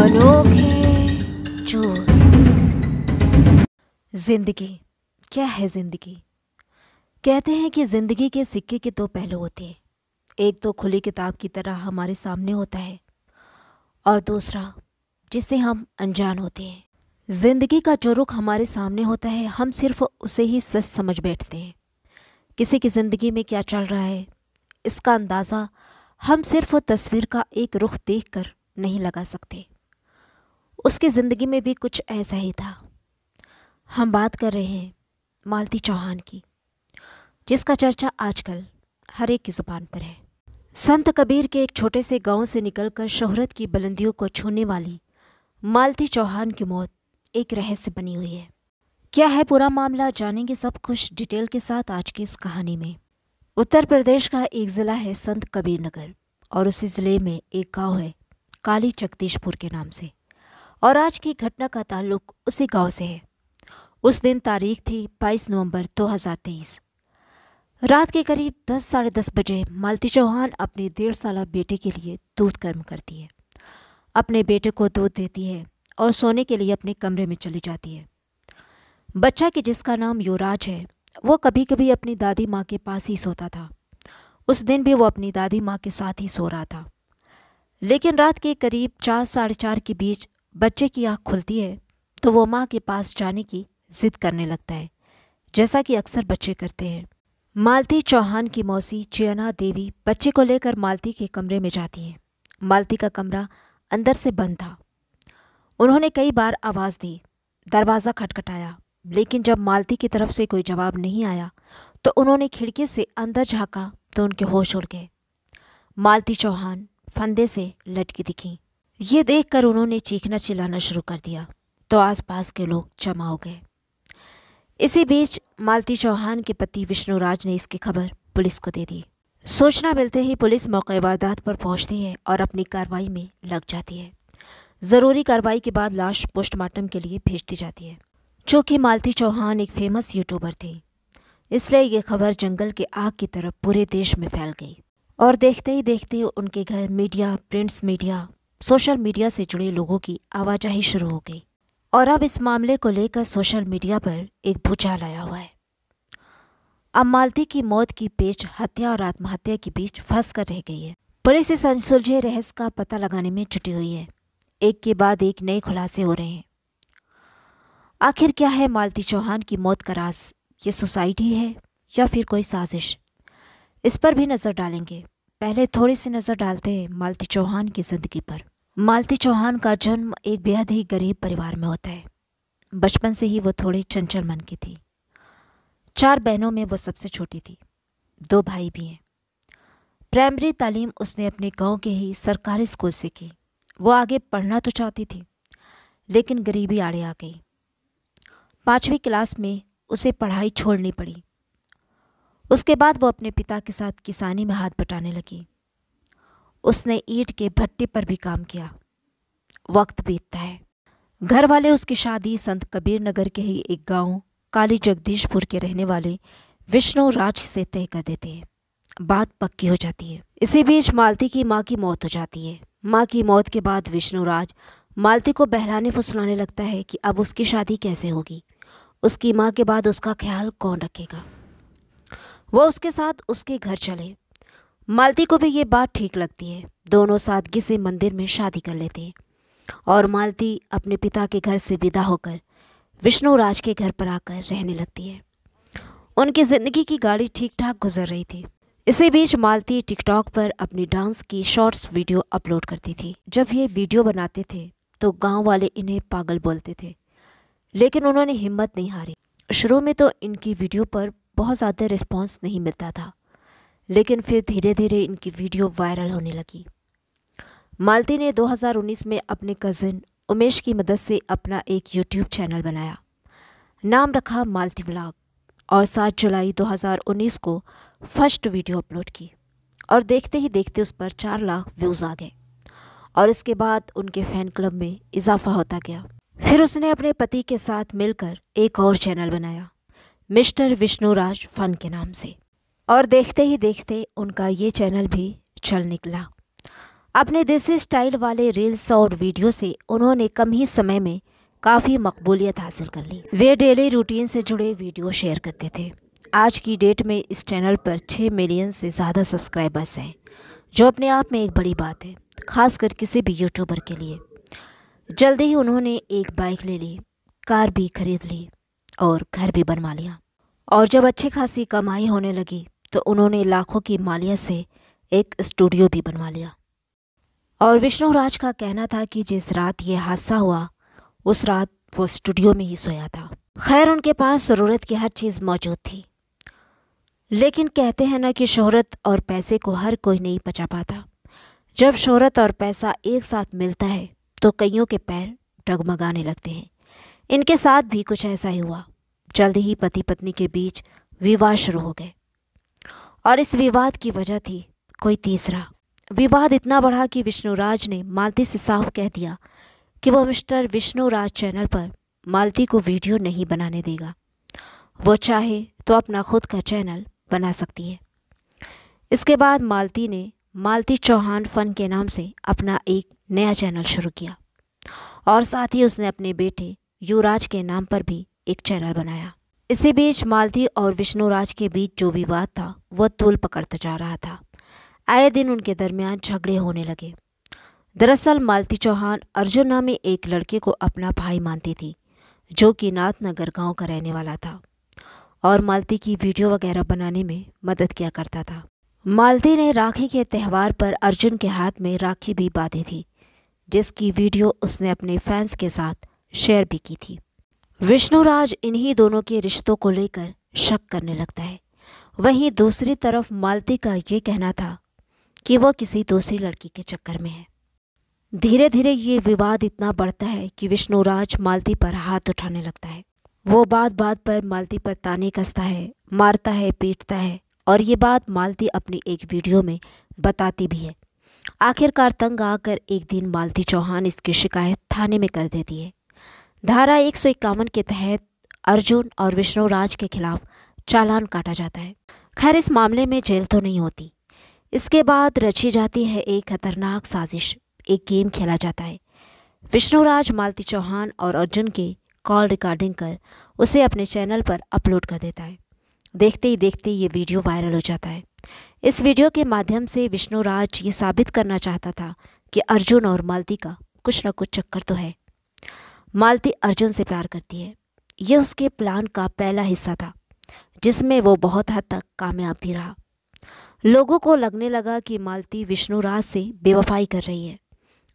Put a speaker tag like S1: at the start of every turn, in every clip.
S1: अनोखे चोर जिंदगी क्या है जिंदगी कहते हैं कि जिंदगी के सिक्के के दो पहलू होते हैं एक तो खुली किताब की तरह हमारे सामने होता है और दूसरा जिसे हम अनजान होते हैं जिंदगी का जो रुख हमारे सामने होता है हम सिर्फ उसे ही सच समझ बैठते हैं किसी की ज़िंदगी में क्या चल रहा है इसका अंदाज़ा हम सिर्फ तस्वीर का एक रुख देखकर नहीं लगा सकते उसकी ज़िंदगी में भी कुछ ऐसा ही था हम बात कर रहे हैं मालती चौहान की जिसका चर्चा आजकल हर एक की ज़ुबान पर है संत कबीर के एक छोटे से गांव से निकलकर शोहरत की बुलंदियों को छूने वाली मालती चौहान की मौत एक रहस्य बनी हुई है क्या है पूरा मामला जानेंगे सब कुछ डिटेल के साथ आज की इस कहानी में उत्तर प्रदेश का एक ज़िला है संत कबीर नगर और उसी ज़िले में एक गांव है काली जगदीशपुर के नाम से और आज की घटना का ताल्लुक उसी गांव से है उस दिन तारीख थी 22 नवंबर 2023 रात के करीब दस साढ़े दस बजे मालती चौहान अपने डेढ़ साल बेटे के लिए दूध गर्म करती है अपने बेटे को दूध देती है और सोने के लिए अपने कमरे में चली जाती है बच्चा के जिसका नाम युवराज है वो कभी कभी अपनी दादी माँ के पास ही सोता था उस दिन भी वो अपनी दादी माँ के साथ ही सो रहा था लेकिन रात के करीब चार साढ़े चार के बीच बच्चे की आँख खुलती है तो वो माँ के पास जाने की ज़िद करने लगता है जैसा कि अक्सर बच्चे करते हैं मालती चौहान की मौसी चियना देवी बच्चे को लेकर मालती के कमरे में जाती है मालती का कमरा अंदर से बंद था उन्होंने कई बार आवाज़ दी दरवाज़ा खटखटाया लेकिन जब मालती की तरफ से कोई जवाब नहीं आया तो उन्होंने खिड़की से अंदर झाँका तो उनके होश उड़ गए मालती चौहान फंदे से लटकी दिखीं ये देखकर उन्होंने चीखना चिल्लाना शुरू कर दिया तो आसपास के लोग जमा हो गए इसी बीच मालती चौहान के पति विष्णुराज ने इसकी खबर पुलिस को दे दी सूचना मिलते ही पुलिस मौके वारदात पर पहुंचती है और अपनी कार्रवाई में लग जाती है ज़रूरी कार्रवाई के बाद लाश पोस्टमार्टम के लिए भेज दी जाती है चूंकि मालती चौहान एक फेमस यूट्यूबर थी इसलिए ये खबर जंगल के आग की तरफ पूरे देश में फैल गई और देखते ही देखते उनके घर media prints media social media से जुड़े लोगों की आवाजाही शुरू हो गई और अब इस मामले को लेकर सोशल मीडिया पर एक भूचाल आया हुआ है अब मालती की मौत की पेच हत्या और आत्महत्या के बीच फंस कर रह गई है पुलिस इस अनसुलझे रहस्य का पता लगाने में जुटी हुई है एक के बाद एक नए खुलासे हो रहे हैं आखिर क्या है मालती चौहान की मौत का राज ये सोसाइटी है या फिर कोई साजिश इस पर भी नज़र डालेंगे पहले थोड़ी सी नज़र डालते हैं मालती चौहान की ज़िंदगी पर मालती चौहान का जन्म एक बेहद ही गरीब परिवार में होता है बचपन से ही वो थोड़ी चंचल मन की थी चार बहनों में वो सबसे छोटी थी दो भाई भी हैं प्राइमरी तालीम उसने अपने गांव के ही सरकारी स्कूल से की वो आगे पढ़ना तो चाहती थी लेकिन गरीबी आड़े आ गई पाँचवीं क्लास में उसे पढ़ाई छोड़नी पड़ी उसके बाद वो अपने पिता के साथ किसानी में हाथ बटाने लगी उसने ईट के भट्टे पर भी काम किया वक्त बीतता है घर वाले उसकी शादी संत कबीर नगर के ही एक गांव काली जगदीशपुर के रहने वाले विष्णु राज से तय कर देते हैं बात पक्की हो जाती है इसी बीच मालती की माँ की मौत हो जाती है माँ की मौत के बाद विष्णु राज मालती को बहलाने फुसलाने लगता है कि अब उसकी शादी कैसे होगी उसकी माँ के बाद उसका ख्याल कौन रखेगा वह उसके साथ उसके घर चले मालती को भी ये बात ठीक लगती है दोनों सादगी से मंदिर में शादी कर लेते हैं और मालती अपने पिता के घर से विदा होकर विष्णु राज के घर पर आकर रहने लगती है उनकी ज़िंदगी की गाड़ी ठीक ठाक गुजर रही थी इसी बीच मालती टिकटॉक पर अपनी डांस की शॉर्ट्स वीडियो अपलोड करती थी जब ये वीडियो बनाते थे तो गांव वाले इन्हें पागल बोलते थे लेकिन उन्होंने हिम्मत नहीं हारी शुरू में तो इनकी वीडियो पर बहुत ज़्यादा रिस्पॉन्स नहीं मिलता था लेकिन फिर धीरे धीरे इनकी वीडियो वायरल होने लगी मालती ने 2019 में अपने कज़न उमेश की मदद से अपना एक यूट्यूब चैनल बनाया नाम रखा मालती व्लाग और 7 जुलाई 2019 को फर्स्ट वीडियो अपलोड की और देखते ही देखते उस पर चार लाख व्यूज़ आ गए और इसके बाद उनके फ़ैन क्लब में इजाफा होता गया फिर उसने अपने पति के साथ मिलकर एक और चैनल बनाया मिस्टर विष्णुराज फन के नाम से और देखते ही देखते उनका ये चैनल भी चल निकला अपने देसी स्टाइल वाले रील्स और वीडियो से उन्होंने कम ही समय में काफ़ी मकबूलियत हासिल कर ली वे डेली रूटीन से जुड़े वीडियो शेयर करते थे आज की डेट में इस चैनल पर छः मिलियन से ज़्यादा सब्सक्राइबर्स हैं जो अपने आप में एक बड़ी बात है खासकर किसी भी यूट्यूबर के लिए जल्दी ही उन्होंने एक बाइक ले ली कार भी खरीद ली और घर भी बनवा लिया और जब अच्छी खासी कमाई होने लगी तो उन्होंने लाखों की मालिया से एक स्टूडियो भी बनवा लिया और विष्णु राज का कहना था कि जिस रात ये हादसा हुआ उस रात वो स्टूडियो में ही सोया था खैर उनके पास ज़रूरत की हर चीज़ मौजूद थी लेकिन कहते हैं ना कि शोहरत और पैसे को हर कोई नहीं बचा पाता जब शोहरत और पैसा एक साथ मिलता है तो कईयों के पैर डगमगाने लगते हैं इनके साथ भी कुछ ऐसा ही हुआ जल्द ही पति पत्नी के बीच विवाह शुरू हो गए और इस विवाद की वजह थी कोई तीसरा विवाद इतना बढ़ा कि विष्णुराज ने मालती से साफ कह दिया कि वह मिस्टर विष्णुराज चैनल पर मालती को वीडियो नहीं बनाने देगा वो चाहे तो अपना खुद का चैनल बना सकती है इसके बाद मालती ने मालती चौहान फन के नाम से अपना एक नया चैनल शुरू किया और साथ ही उसने अपने बेटे युवराज के नाम पर भी एक चैनल बनाया इसी बीच मालती और विष्णुराज के बीच जो विवाद था वह तूल पकड़ता जा रहा था आए दिन उनके दरमियान झगड़े होने लगे दरअसल मालती चौहान अर्जुन नामी एक लड़के को अपना भाई मानती थी जो कि नाथनगर गांव का रहने वाला था और मालती की वीडियो वगैरह बनाने में मदद किया करता था मालती ने राखी के त्यौहार पर अर्जुन के हाथ में राखी भी बांधी थी जिसकी वीडियो उसने अपने फैंस के साथ शेयर भी की थी विष्णुराज इन्हीं दोनों के रिश्तों को लेकर शक करने लगता है वहीं दूसरी तरफ मालती का ये कहना था कि वह किसी दूसरी लड़की के चक्कर में है धीरे धीरे ये विवाद इतना बढ़ता है कि विष्णुराज मालती पर हाथ उठाने लगता है वो बात बात पर मालती पर ताने कसता है मारता है पीटता है और ये बात मालती अपनी एक वीडियो में बताती भी है आखिरकार तंग आकर एक दिन मालती चौहान इसकी शिकायत थाने में कर देती है धारा एक सौ इक्यावन के तहत अर्जुन और विष्णुराज के खिलाफ चालान काटा जाता है खैर इस मामले में जेल तो नहीं होती इसके बाद रची जाती है एक खतरनाक साजिश एक गेम खेला जाता है विष्णुराज मालती चौहान और अर्जुन के कॉल रिकॉर्डिंग कर उसे अपने चैनल पर अपलोड कर देता है देखते ही देखते ये वीडियो वायरल हो जाता है इस वीडियो के माध्यम से विष्णुराज ये साबित करना चाहता था कि अर्जुन और मालती का कुछ न कुछ चक्कर तो है मालती अर्जुन से प्यार करती है यह उसके प्लान का पहला हिस्सा था जिसमें वो बहुत हद तक कामयाब भी रहा लोगों को लगने लगा कि मालती विष्णु राज से बेवफाई कर रही है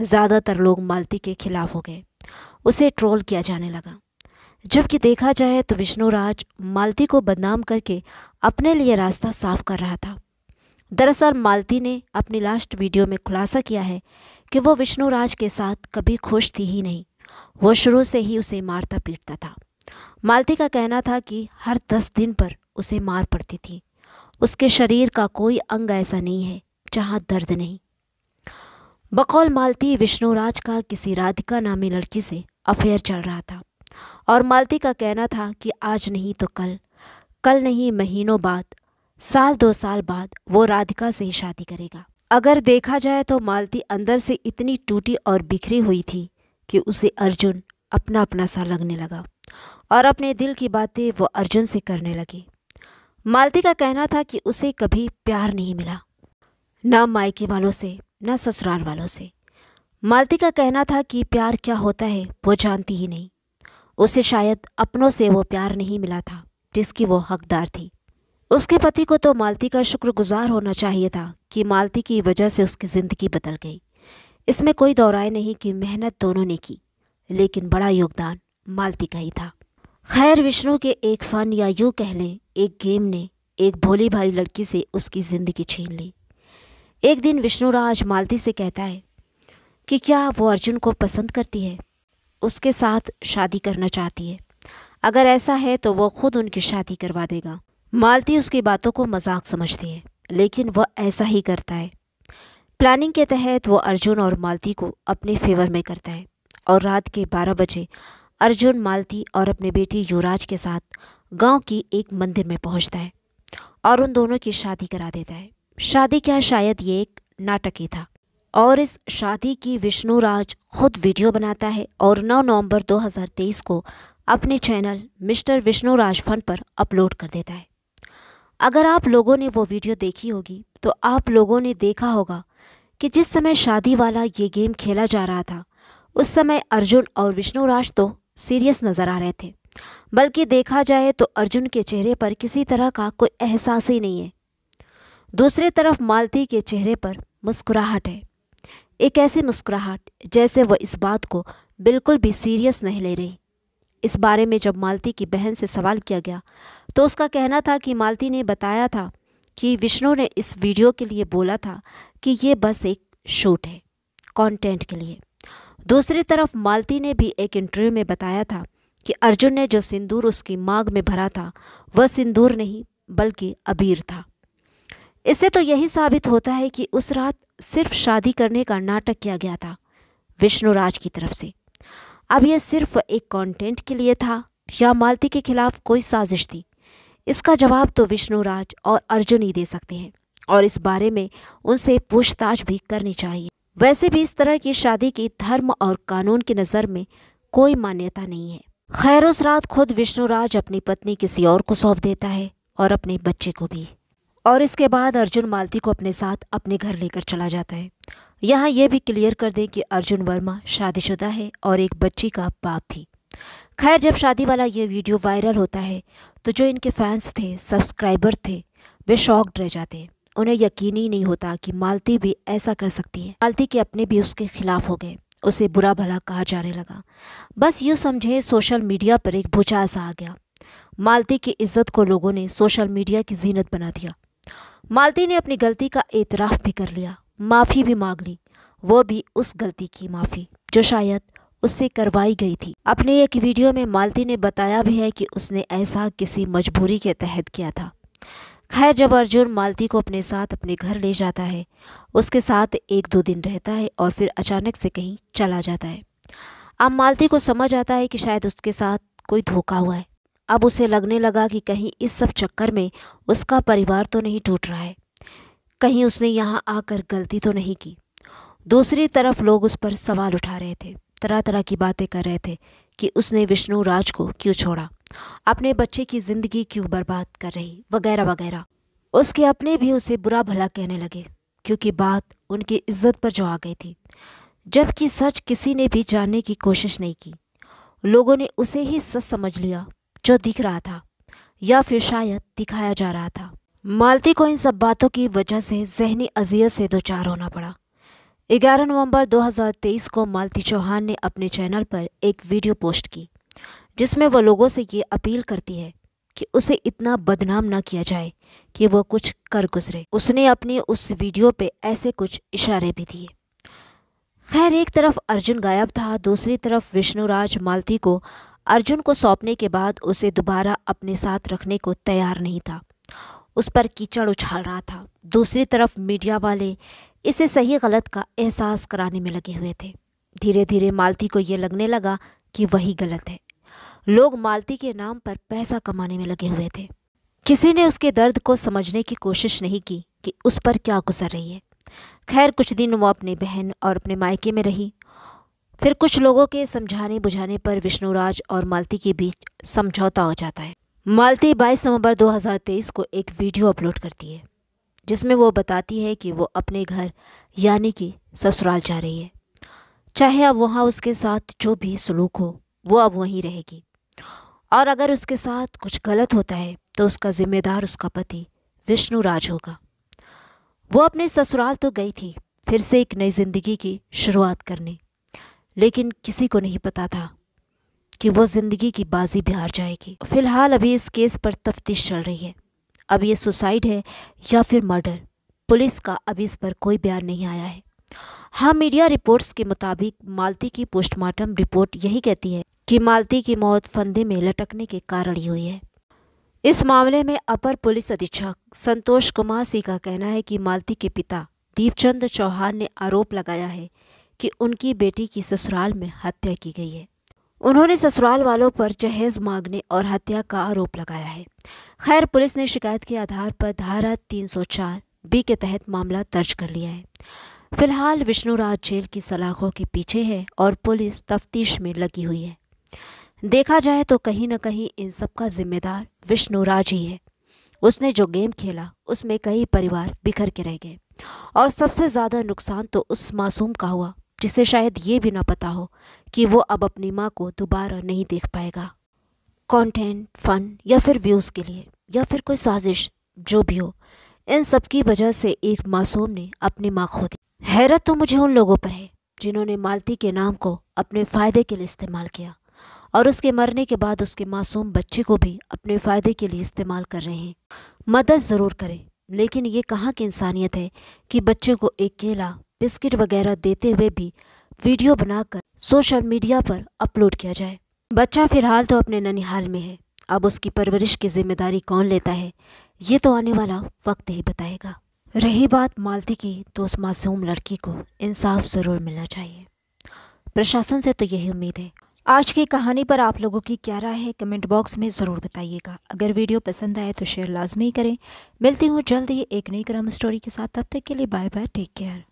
S1: ज़्यादातर लोग मालती के खिलाफ हो गए उसे ट्रोल किया जाने लगा जबकि देखा जाए तो विष्णु राज मालती को बदनाम करके अपने लिए रास्ता साफ कर रहा था दरअसल मालती ने अपनी लास्ट वीडियो में खुलासा किया है कि वो विष्णु राज के साथ कभी खुश थी ही नहीं वो शुरू से ही उसे मारता पीटता था मालती का कहना था कि हर दस दिन पर उसे मार पड़ती थी उसके शरीर का कोई अंग ऐसा नहीं है जहाँ दर्द नहीं बकौल मालती विष्णुराज का किसी राधिका नामी लड़की से अफेयर चल रहा था और मालती का कहना था कि आज नहीं तो कल कल नहीं महीनों बाद साल दो साल बाद वो राधिका से ही शादी करेगा अगर देखा जाए तो मालती अंदर से इतनी टूटी और बिखरी हुई थी कि उसे अर्जुन अपना अपना सा लगने लगा और अपने दिल की बातें वो अर्जुन से करने लगी मालती का कहना था कि उसे कभी प्यार नहीं मिला ना मायके वालों से ना ससुराल वालों से मालती का कहना था कि प्यार क्या होता है वो जानती ही नहीं उसे शायद अपनों से वो प्यार नहीं मिला था जिसकी वो हकदार थी उसके पति को तो मालती का शुक्रगुजार होना चाहिए था कि मालती की वजह से उसकी ज़िंदगी बदल गई इसमें कोई दोराय नहीं कि मेहनत दोनों ने की लेकिन बड़ा योगदान मालती का ही था खैर विष्णु के एक फ़न या यूँ कह लें एक गेम ने एक भोली भारी लड़की से उसकी ज़िंदगी छीन ली एक दिन विष्णु राज मालती से कहता है कि क्या वो अर्जुन को पसंद करती है उसके साथ शादी करना चाहती है अगर ऐसा है तो वो खुद उनकी शादी करवा देगा मालती उसकी बातों को मजाक समझती है लेकिन वह ऐसा ही करता है प्लानिंग के तहत वो अर्जुन और मालती को अपने फेवर में करता है और रात के बारह बजे अर्जुन मालती और अपने बेटी युवराज के साथ गांव की एक मंदिर में पहुंचता है और उन दोनों की शादी करा देता है शादी क्या शायद ये एक नाटक ही था और इस शादी की विष्णु राज खुद वीडियो बनाता है और 9 नवंबर 2023 को अपने channel Mister Vishnu Raj fun पर अपलोड कर देता है अगर आप लोगों ने वो वीडियो देखी होगी तो आप लोगों ने देखा होगा कि जिस समय शादी वाला ये गेम खेला जा रहा था उस समय अर्जुन और विष्णुराज तो सीरियस नज़र आ रहे थे बल्कि देखा जाए तो अर्जुन के चेहरे पर किसी तरह का कोई एहसास ही नहीं है दूसरी तरफ मालती के चेहरे पर मुस्कुराहट है एक ऐसी मुस्कुराहट जैसे वह इस बात को बिल्कुल भी सीरियस नहीं ले रही इस बारे में जब मालती की बहन से सवाल किया गया तो उसका कहना था कि मालती ने बताया था कि विष्णु ने इस वीडियो के लिए बोला था कि ये बस एक शूट है कंटेंट के लिए दूसरी तरफ मालती ने भी एक इंटरव्यू में बताया था कि अर्जुन ने जो सिंदूर उसकी मांग में भरा था वह सिंदूर नहीं बल्कि अबीर था इससे तो यही साबित होता है कि उस रात सिर्फ शादी करने का नाटक किया गया था विष्णु राज की तरफ से अब यह सिर्फ एक कंटेंट के लिए था या मालती के खिलाफ कोई साजिश थी इसका जवाब तो विष्णुराज और अर्जुन ही दे सकते हैं और इस बारे में उनसे पूछताछ भी करनी चाहिए वैसे भी इस तरह की शादी की धर्म और कानून की नज़र में कोई मान्यता नहीं है खैर उस रात खुद विष्णुराज अपनी पत्नी किसी और को सौंप देता है और अपने बच्चे को भी और इसके बाद अर्जुन मालती को अपने साथ अपने घर लेकर चला जाता है यहाँ यह भी क्लियर कर दें कि अर्जुन वर्मा शादीशुदा है और एक बच्ची का बाप भी खैर जब शादी वाला ये वीडियो वायरल होता है तो जो इनके फैंस थे सब्सक्राइबर थे वे शॉक्ड रह जाते हैं उन्हें यकीन ही नहीं होता कि मालती भी ऐसा कर सकती है मालती के अपने भी उसके खिलाफ हो गए उसे बुरा भला कहा जाने लगा बस यूँ समझे सोशल मीडिया पर एक भूचा सा आ गया मालती की इज्जत को लोगों ने सोशल मीडिया की जीनत बना दिया मालती ने अपनी गलती का एतराफ़ भी कर लिया माफ़ी भी मांग ली वो भी उस गलती की माफ़ी जो शायद उससे करवाई गई थी अपने एक वीडियो में मालती ने बताया भी है कि उसने ऐसा किसी मजबूरी के तहत किया था खैर जब अर्जुन मालती को अपने साथ अपने घर ले जाता है उसके साथ एक दो दिन रहता है और फिर अचानक से कहीं चला जाता है अब मालती को समझ आता है कि शायद उसके साथ कोई धोखा हुआ है अब उसे लगने लगा कि कहीं इस सब चक्कर में उसका परिवार तो नहीं टूट रहा है कहीं उसने यहाँ आकर गलती तो नहीं की दूसरी तरफ लोग उस पर सवाल उठा रहे थे तरह तरह की बातें कर रहे थे कि उसने विष्णु राज को क्यों छोड़ा अपने बच्चे की ज़िंदगी क्यों बर्बाद कर रही वगैरह वगैरह उसके अपने भी उसे बुरा भला कहने लगे क्योंकि बात उनकी इज्जत पर जो आ गई थी जबकि सच किसी ने भी जानने की कोशिश नहीं की लोगों ने उसे ही सच समझ लिया जो दिख रहा था या फिर शायद दिखाया जा रहा था मालती को इन सब बातों की वजह से जहनी अजियत से दो चार होना पड़ा 11 नवंबर 2023 को मालती चौहान ने अपने चैनल पर एक वीडियो पोस्ट की जिसमें वह लोगों से ये अपील करती है कि उसे इतना बदनाम ना किया जाए कि वह कुछ कर गुजरे उसने अपनी उस वीडियो पे ऐसे कुछ इशारे भी दिए खैर एक तरफ अर्जुन गायब था दूसरी तरफ विष्णुराज मालती को अर्जुन को सौंपने के बाद उसे दोबारा अपने साथ रखने को तैयार नहीं था उस पर कीचड़ उछाल रहा था दूसरी तरफ मीडिया वाले इसे सही गलत का एहसास कराने में लगे हुए थे धीरे धीरे मालती को ये लगने लगा कि वही गलत है लोग मालती के नाम पर पैसा कमाने में लगे हुए थे किसी ने उसके दर्द को समझने की कोशिश नहीं की कि उस पर क्या गुजर रही है खैर कुछ दिन वो अपनी बहन और अपने मायके में रही फिर कुछ लोगों के समझाने बुझाने पर विष्णुराज और मालती के बीच समझौता हो जाता है मालती बाईस नवंबर 2023 को एक वीडियो अपलोड करती है जिसमें वो बताती है कि वो अपने घर यानी कि ससुराल जा रही है चाहे अब वहाँ उसके साथ जो भी सलूक हो वो अब वहीं रहेगी और अगर उसके साथ कुछ गलत होता है तो उसका जिम्मेदार उसका पति विष्णु राज होगा वो अपने ससुराल तो गई थी फिर से एक नई ज़िंदगी की शुरुआत करने लेकिन किसी को नहीं पता था कि वो ज़िंदगी की बाजी भी हार जाएगी फ़िलहाल अभी इस केस पर तफ्तीश चल रही है अब ये सुसाइड है या फिर मर्डर पुलिस का अभी इस पर कोई बयान नहीं आया है हाँ मीडिया रिपोर्ट्स के मुताबिक मालती की पोस्टमार्टम रिपोर्ट यही कहती है कि मालती की मौत फंदे में लटकने के कारण ही हुई है इस मामले में अपर पुलिस अधीक्षक संतोष कुमार सिंह का कहना है कि मालती के पिता दीपचंद चौहान ने आरोप लगाया है कि उनकी बेटी की ससुराल में हत्या की गई है उन्होंने ससुराल वालों पर जहेज मांगने और हत्या का आरोप लगाया है खैर पुलिस ने शिकायत के आधार पर धारा 304 बी के तहत मामला दर्ज कर लिया है फिलहाल विष्णुराज जेल की सलाखों के पीछे है और पुलिस तफ्तीश में लगी हुई है देखा जाए तो कहीं ना कहीं इन सबका जिम्मेदार विष्णुराज ही है उसने जो गेम खेला उसमें कई परिवार बिखर के रह गए और सबसे ज़्यादा नुकसान तो उस मासूम का हुआ जिसे शायद ये भी ना पता हो कि वो अब अपनी माँ को दोबारा नहीं देख पाएगा कंटेंट फन या फिर व्यूज़ के लिए या फिर कोई साजिश जो भी हो इन सब की वजह से एक मासूम ने अपनी माँ खो दी हैरत तो मुझे उन लोगों पर है जिन्होंने मालती के नाम को अपने फ़ायदे के लिए इस्तेमाल किया और उसके मरने के बाद उसके मासूम बच्चे को भी अपने फ़ायदे के लिए इस्तेमाल कर रहे हैं मदद ज़रूर करें लेकिन ये कहाँ की इंसानियत है कि बच्चे को एक केला बिस्किट वगैरह देते हुए भी वीडियो बनाकर सोशल मीडिया पर अपलोड किया जाए बच्चा फिलहाल तो अपने ननिहाल में है अब उसकी परवरिश की जिम्मेदारी कौन लेता है ये तो आने वाला वक्त ही बताएगा रही बात मालती की तो उस मासूम लड़की को इंसाफ ज़रूर मिलना चाहिए प्रशासन से तो यही उम्मीद है आज की कहानी पर आप लोगों की क्या राय है कमेंट बॉक्स में ज़रूर बताइएगा अगर वीडियो पसंद आए तो शेयर लाजमी करें मिलती हूँ जल्द ही एक नई क्रम स्टोरी के साथ तब तक के लिए बाय बाय टेक केयर